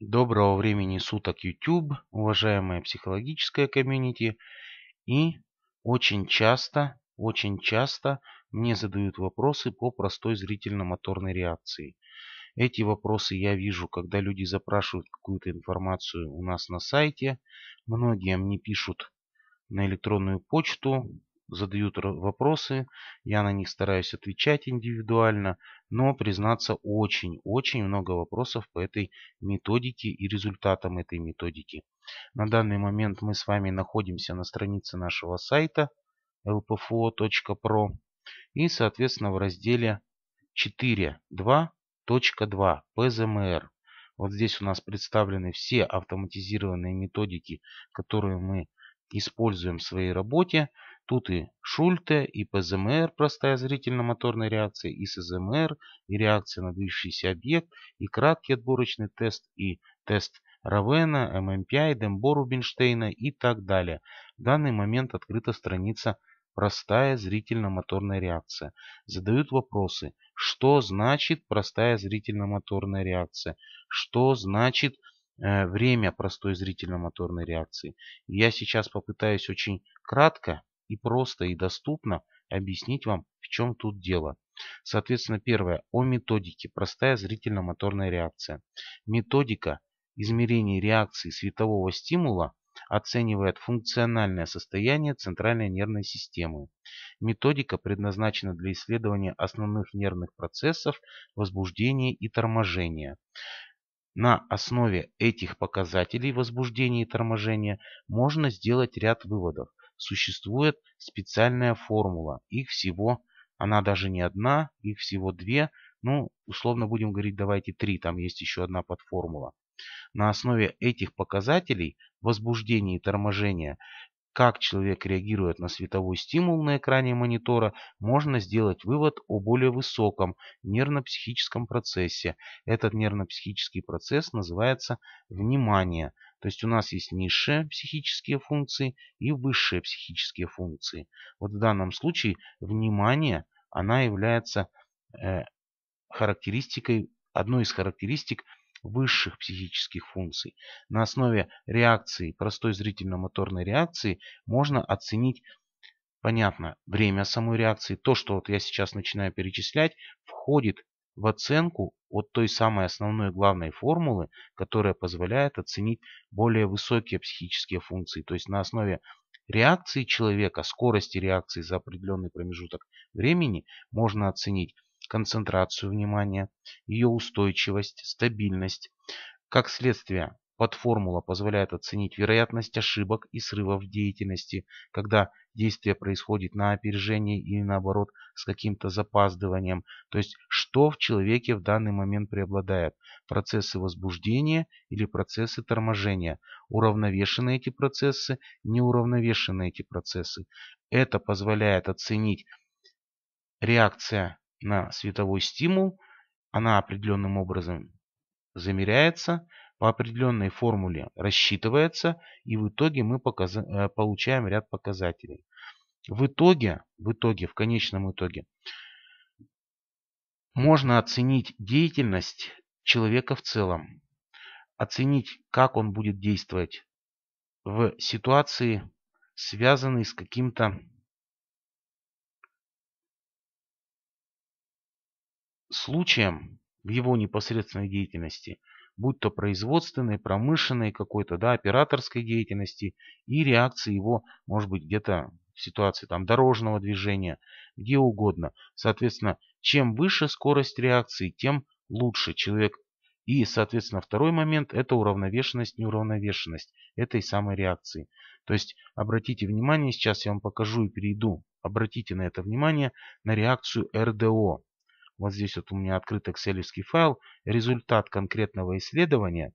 Доброго времени суток YouTube, уважаемая психологическая комьюнити. И очень часто, очень часто мне задают вопросы по простой зрительно-моторной реакции. Эти вопросы я вижу, когда люди запрашивают какую-то информацию у нас на сайте. Многие мне пишут на электронную почту, задают вопросы, я на них стараюсь отвечать индивидуально, но, признаться, очень-очень много вопросов по этой методике и результатам этой методики. На данный момент мы с вами находимся на странице нашего сайта lpfo.pro и, соответственно, в разделе 4.2.2 PZMR. Вот здесь у нас представлены все автоматизированные методики, которые мы используем в своей работе. Тут и Шульте, и ПЗМР, простая зрительно-моторная реакция, и СЗМР, и реакция на движущийся объект, и краткий отборочный тест, и тест Равена, ММПИ, Дембору Бенштейна и так далее. В данный момент открыта страница «Простая зрительно-моторная реакция». Задают вопросы. Что значит простая зрительно-моторная реакция? Что значит э, время простой зрительно-моторной реакции? Я сейчас попытаюсь очень кратко и просто, и доступно объяснить вам, в чем тут дело. Соответственно, первое, о методике, простая зрительно-моторная реакция. Методика измерения реакции светового стимула оценивает функциональное состояние центральной нервной системы. Методика предназначена для исследования основных нервных процессов возбуждения и торможения. На основе этих показателей возбуждения и торможения можно сделать ряд выводов существует специальная формула. Их всего, она даже не одна, их всего две, ну, условно будем говорить, давайте три, там есть еще одна подформула. На основе этих показателей возбуждения и торможения как человек реагирует на световой стимул на экране монитора, можно сделать вывод о более высоком нервно-психическом процессе. Этот нервно-психический процесс называется внимание. То есть у нас есть низшие психические функции и высшие психические функции. Вот в данном случае внимание, она является э, характеристикой, одной из характеристик высших психических функций. На основе реакции, простой зрительно-моторной реакции, можно оценить, понятно, время самой реакции. То, что вот я сейчас начинаю перечислять, входит в оценку от той самой основной главной формулы, которая позволяет оценить более высокие психические функции. То есть на основе реакции человека, скорости реакции за определенный промежуток времени можно оценить концентрацию внимания, ее устойчивость, стабильность. Как следствие, подформула позволяет оценить вероятность ошибок и срывов в деятельности, когда действие происходит на опережение или наоборот с каким-то запаздыванием, то есть что в человеке в данный момент преобладает, процессы возбуждения или процессы торможения, уравновешены эти процессы, неуравновешены эти процессы. Это позволяет оценить реакция на световой стимул, она определенным образом замеряется, по определенной формуле рассчитывается, и в итоге мы показ... Э, получаем ряд показателей. В итоге, в итоге, в конечном итоге, можно оценить деятельность человека в целом, оценить, как он будет действовать в ситуации, связанной с каким-то случаям в его непосредственной деятельности, будь то производственной, промышленной какой-то, да, операторской деятельности и реакции его, может быть, где-то в ситуации там дорожного движения, где угодно. Соответственно, чем выше скорость реакции, тем лучше человек. И, соответственно, второй момент – это уравновешенность, неуравновешенность этой самой реакции. То есть, обратите внимание, сейчас я вам покажу и перейду, обратите на это внимание, на реакцию РДО вот здесь вот у меня открыт экселевский файл, результат конкретного исследования.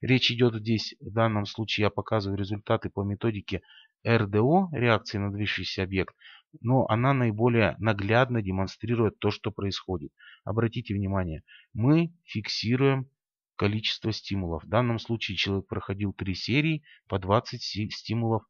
Речь идет здесь, в данном случае я показываю результаты по методике РДО, реакции на движущийся объект, но она наиболее наглядно демонстрирует то, что происходит. Обратите внимание, мы фиксируем количество стимулов. В данном случае человек проходил 3 серии по 20 стимулов.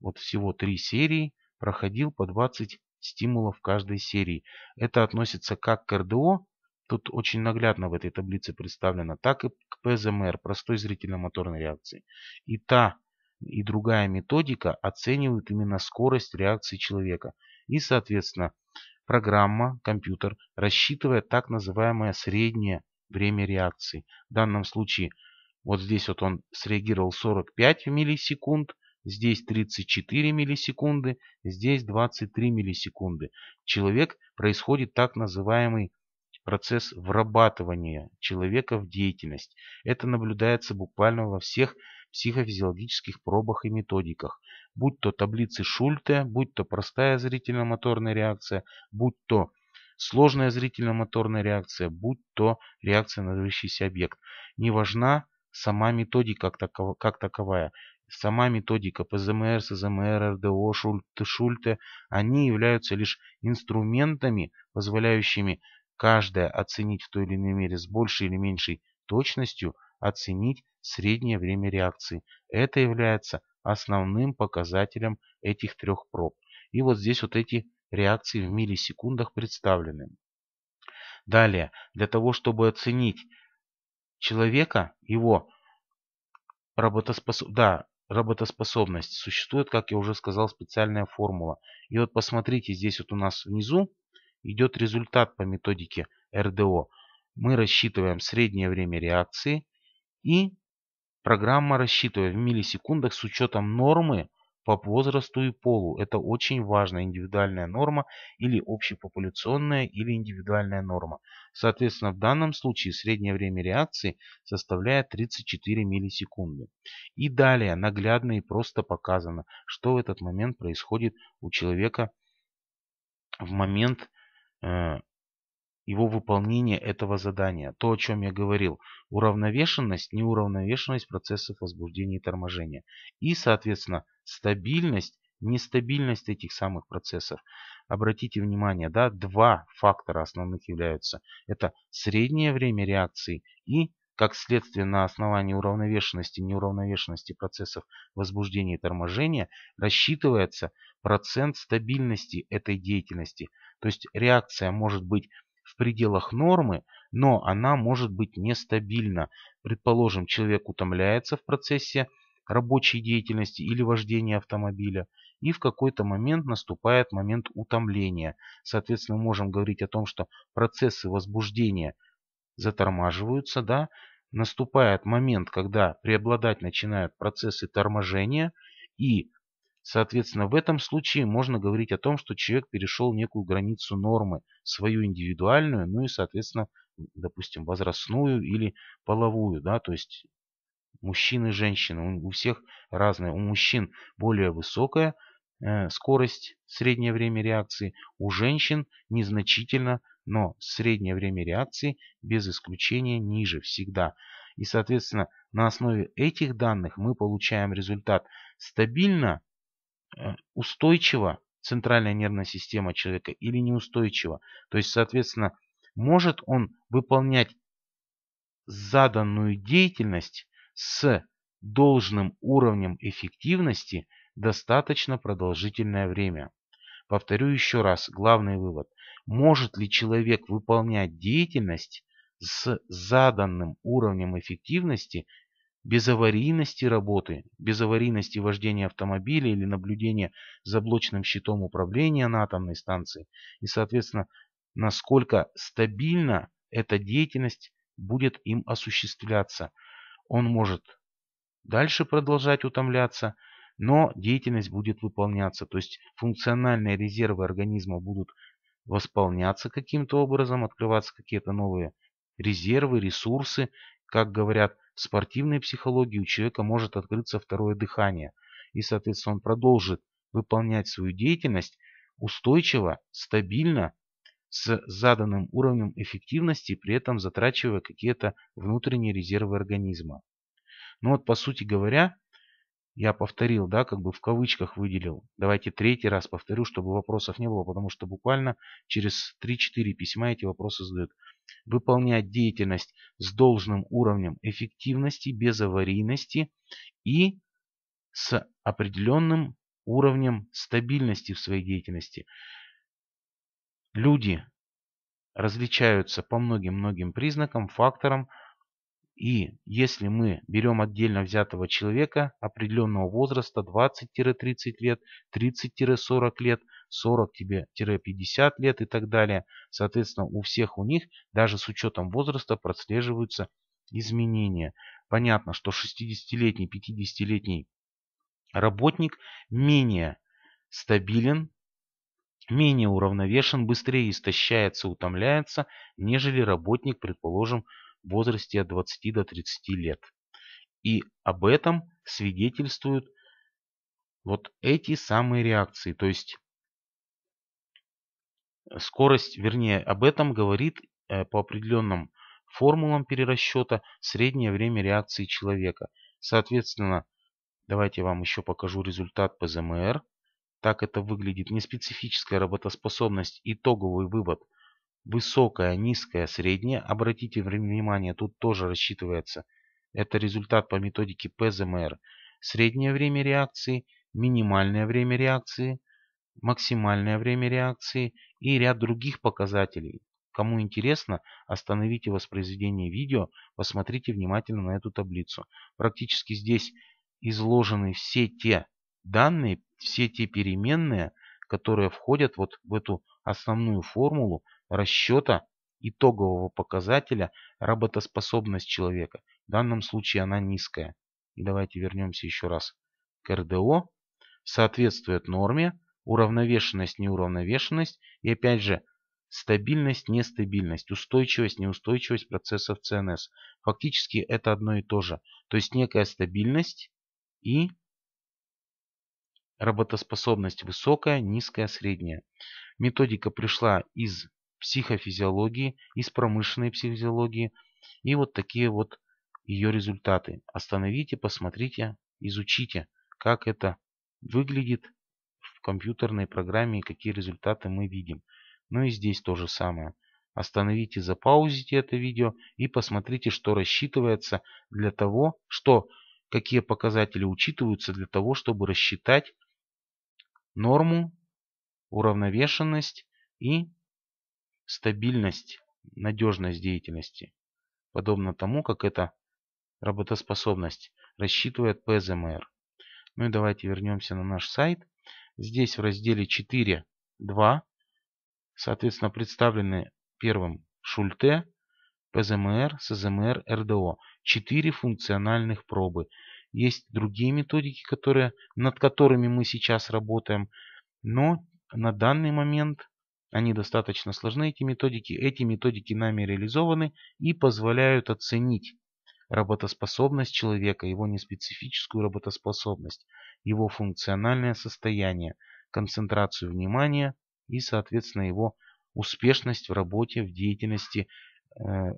Вот всего 3 серии проходил по 20 стимулов каждой серии. Это относится как к РДО, тут очень наглядно в этой таблице представлено, так и к ПЗМР, простой зрительно-моторной реакции. И та, и другая методика оценивают именно скорость реакции человека. И, соответственно, программа, компьютер рассчитывает так называемое среднее время реакции. В данном случае вот здесь вот он среагировал 45 миллисекунд, здесь 34 миллисекунды, здесь 23 миллисекунды. Человек происходит так называемый процесс врабатывания человека в деятельность. Это наблюдается буквально во всех психофизиологических пробах и методиках. Будь то таблицы Шульте, будь то простая зрительно-моторная реакция, будь то сложная зрительно-моторная реакция, будь то реакция на движущийся объект. Не важна сама методика как таковая сама методика ПЗМР, СЗМР, РДО, Шульте, Шульте, они являются лишь инструментами, позволяющими каждое оценить в той или иной мере с большей или меньшей точностью, оценить среднее время реакции. Это является основным показателем этих трех проб. И вот здесь вот эти реакции в миллисекундах представлены. Далее, для того, чтобы оценить человека, его работоспособность, да, работоспособность. Существует, как я уже сказал, специальная формула. И вот посмотрите, здесь вот у нас внизу идет результат по методике РДО. Мы рассчитываем среднее время реакции и программа рассчитывает в миллисекундах с учетом нормы по возрасту и полу. Это очень важная индивидуальная норма или общепопуляционная или индивидуальная норма. Соответственно, в данном случае среднее время реакции составляет 34 миллисекунды. И далее наглядно и просто показано, что в этот момент происходит у человека в момент э, его выполнение этого задания. То, о чем я говорил. Уравновешенность, неуравновешенность процессов возбуждения и торможения. И, соответственно, стабильность, нестабильность этих самых процессов. Обратите внимание, да, два фактора основных являются. Это среднее время реакции и как следствие на основании уравновешенности и неуравновешенности процессов возбуждения и торможения, рассчитывается процент стабильности этой деятельности. То есть реакция может быть в пределах нормы, но она может быть нестабильна. Предположим, человек утомляется в процессе рабочей деятельности или вождения автомобиля, и в какой-то момент наступает момент утомления. Соответственно, мы можем говорить о том, что процессы возбуждения затормаживаются, да, наступает момент, когда преобладать начинают процессы торможения, и Соответственно, в этом случае можно говорить о том, что человек перешел некую границу нормы, свою индивидуальную, ну и, соответственно, допустим, возрастную или половую, да, то есть мужчины, и женщин. У всех разное. У мужчин более высокая э, скорость, среднее время реакции. У женщин незначительно, но среднее время реакции без исключения ниже всегда. И, соответственно, на основе этих данных мы получаем результат стабильно Э, устойчива центральная нервная система человека или неустойчива. То есть, соответственно, может он выполнять заданную деятельность с должным уровнем эффективности достаточно продолжительное время. Повторю еще раз главный вывод. Может ли человек выполнять деятельность с заданным уровнем эффективности без аварийности работы, без аварийности вождения автомобиля или наблюдения за блочным щитом управления на атомной станции и, соответственно, насколько стабильно эта деятельность будет им осуществляться. Он может дальше продолжать утомляться, но деятельность будет выполняться, то есть функциональные резервы организма будут восполняться каким-то образом, открываться какие-то новые резервы, ресурсы, как говорят в спортивной психологии у человека может открыться второе дыхание, и, соответственно, он продолжит выполнять свою деятельность устойчиво, стабильно, с заданным уровнем эффективности, при этом затрачивая какие-то внутренние резервы организма. Ну вот, по сути говоря, я повторил, да, как бы в кавычках выделил. Давайте третий раз повторю, чтобы вопросов не было, потому что буквально через 3-4 письма эти вопросы задают выполнять деятельность с должным уровнем эффективности, без аварийности и с определенным уровнем стабильности в своей деятельности. Люди различаются по многим-многим признакам, факторам, и если мы берем отдельно взятого человека определенного возраста 20-30 лет, 30-40 лет – 40-50 тебе лет и так далее. Соответственно, у всех у них, даже с учетом возраста, прослеживаются изменения. Понятно, что 60-летний, 50-летний работник менее стабилен, менее уравновешен, быстрее истощается, утомляется, нежели работник, предположим, в возрасте от 20 до 30 лет. И об этом свидетельствуют вот эти самые реакции. То есть Скорость, вернее, об этом говорит э, по определенным формулам перерасчета среднее время реакции человека. Соответственно, давайте я вам еще покажу результат ПЗМР. Так это выглядит неспецифическая работоспособность, итоговый вывод высокая, низкая, средняя. Обратите внимание, тут тоже рассчитывается. Это результат по методике ПЗМР. Среднее время реакции, минимальное время реакции – максимальное время реакции и ряд других показателей. Кому интересно, остановите воспроизведение видео, посмотрите внимательно на эту таблицу. Практически здесь изложены все те данные, все те переменные, которые входят вот в эту основную формулу расчета итогового показателя работоспособность человека. В данном случае она низкая. И давайте вернемся еще раз к РДО. Соответствует норме уравновешенность, неуравновешенность и опять же стабильность, нестабильность, устойчивость, неустойчивость процессов CNS. Фактически это одно и то же. То есть некая стабильность и работоспособность высокая, низкая, средняя. Методика пришла из психофизиологии, из промышленной психофизиологии. И вот такие вот ее результаты. Остановите, посмотрите, изучите, как это выглядит компьютерной программе и какие результаты мы видим. Ну и здесь то же самое. Остановите, запаузите это видео и посмотрите, что рассчитывается для того, что какие показатели учитываются для того, чтобы рассчитать норму, уравновешенность и стабильность, надежность деятельности, подобно тому, как эта работоспособность рассчитывает ПЗМР. Ну и давайте вернемся на наш сайт. Здесь в разделе 4.2, соответственно, представлены первым Шульте, ПЗМР, СЗМР, РДО. Четыре функциональных пробы. Есть другие методики, которые, над которыми мы сейчас работаем, но на данный момент они достаточно сложны, эти методики. Эти методики нами реализованы и позволяют оценить работоспособность человека, его неспецифическую работоспособность его функциональное состояние, концентрацию внимания и, соответственно, его успешность в работе, в деятельности э,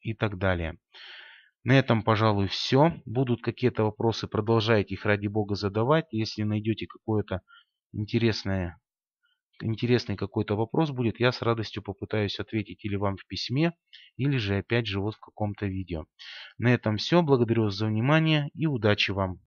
и так далее. На этом, пожалуй, все. Будут какие-то вопросы, продолжайте их ради бога задавать. Если найдете какое-то интересное, интересный какой-то вопрос будет, я с радостью попытаюсь ответить или вам в письме, или же опять же вот в каком-то видео. На этом все. Благодарю вас за внимание и удачи вам!